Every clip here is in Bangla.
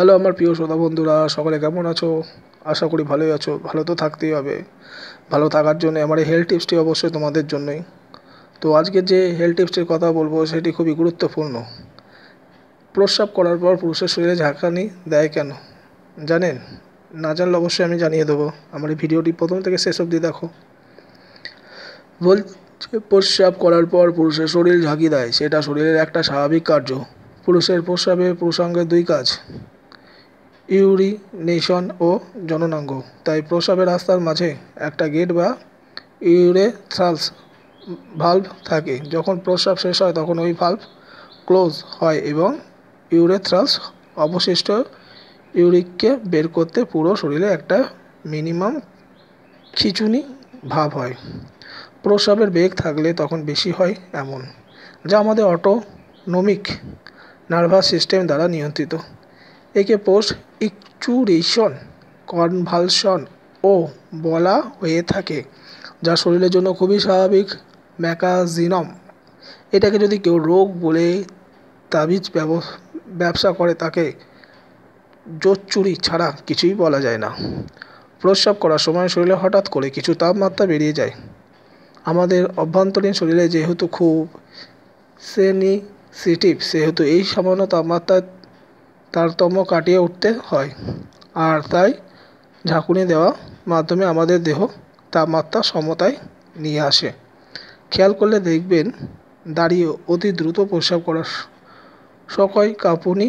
হ্যালো আমার প্রিয় শ্রোতা বন্ধুরা সকলে কেমন আছো আশা করি ভালোই আছো ভালো তো থাকতেই হবে ভালো থাকার জন্য আমার এই হেলথ টিপসটি অবশ্যই তোমাদের জন্যই তো আজকে যে হেলথ টিপসটির কথা বলবো সেটি খুবই গুরুত্বপূর্ণ প্রস্রাব করার পর পুরুষের শরীরে ঝাঁকানি দেয় কেন জানেন না জানলে অবশ্যই আমি জানিয়ে দেবো আমার এই ভিডিওটি প্রথম থেকে শেষ অবধি দেখো বলছে প্রস্রাব করার পর পুরুষের শরীর ঝাঁকি দেয় সেটা শরীরের একটা স্বাভাবিক কার্য পুরুষের প্রস্রাবে পুরুষাঙ্গের দুই কাজ ইউরিনেশন ও জননাঙ্গ তাই প্রস্রাবের রাস্তার মাঝে একটা গেট বা ইউরেথ্রালস ভাল্ব থাকে যখন প্রস্রাব শেষ হয় তখন ওই ভাল্ব ক্লোজ হয় এবং ইউরেথ্রালস অবশিষ্ট ইউরিককে বের করতে পুরো শরীরে একটা মিনিমাম খিঁচুনি ভাব হয় প্রস্রাবের বেগ থাকলে তখন বেশি হয় এমন যা আমাদের অটোনমিক নার্ভাস সিস্টেম দ্বারা নিয়ন্ত্রিত একে পোস্ট ইকচুরেশন কনভালশন ও বলা হয়ে থাকে যা শরীরের জন্য খুবই স্বাভাবিক ম্যাকাজিনম এটাকে যদি কেউ রোগ বলে তাবিজ ব্যবসা করে তাকে জোর চুরি ছাড়া কিছুই বলা যায় না প্রস্রাব করার সময় শরীরে হঠাৎ করে কিছু তাপমাত্রা বেরিয়ে যায় আমাদের অভ্যন্তরীণ শরীরে যেহেতু খুব সেনিসিটিভ সেহেতু এই সামান্য তাপমাত্রার তারতম্য কাটিয়ে উঠতে হয় আর তাই ঝাঁকুনি দেওয়া মাধ্যমে আমাদের দেহ তাপমাত্রা সমতায় নিয়ে আসে খেয়াল করলে দেখবেন দাঁড়িয়ে অতি দ্রুত প্রস্রাব করার সকাই কাঁপুনি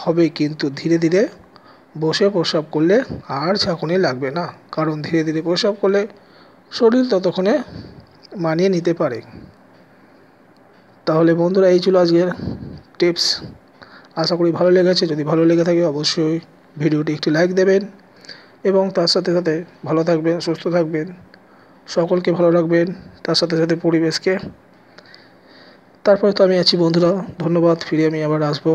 হবে কিন্তু ধীরে ধীরে বসে প্রসাব করলে আর ঝাঁকুনি লাগবে না কারণ ধীরে ধীরে প্রস্রাব করলে শরীর ততক্ষণে মানিয়ে নিতে পারে তাহলে বন্ধুরা এই ছিল আজকের টিপস আশা করি ভালো লেগেছে যদি ভালো লেগে থাকে অবশ্যই ভিডিওটি একটি লাইক দেবেন এবং তার সাথে সাথে ভালো থাকবেন সুস্থ থাকবেন সকলকে ভালো রাখবেন তার সাথে সাথে পরিবেশকে তারপরে তো আমি আছি বন্ধুরা ধন্যবাদ ফিরে আমি আবার আসবো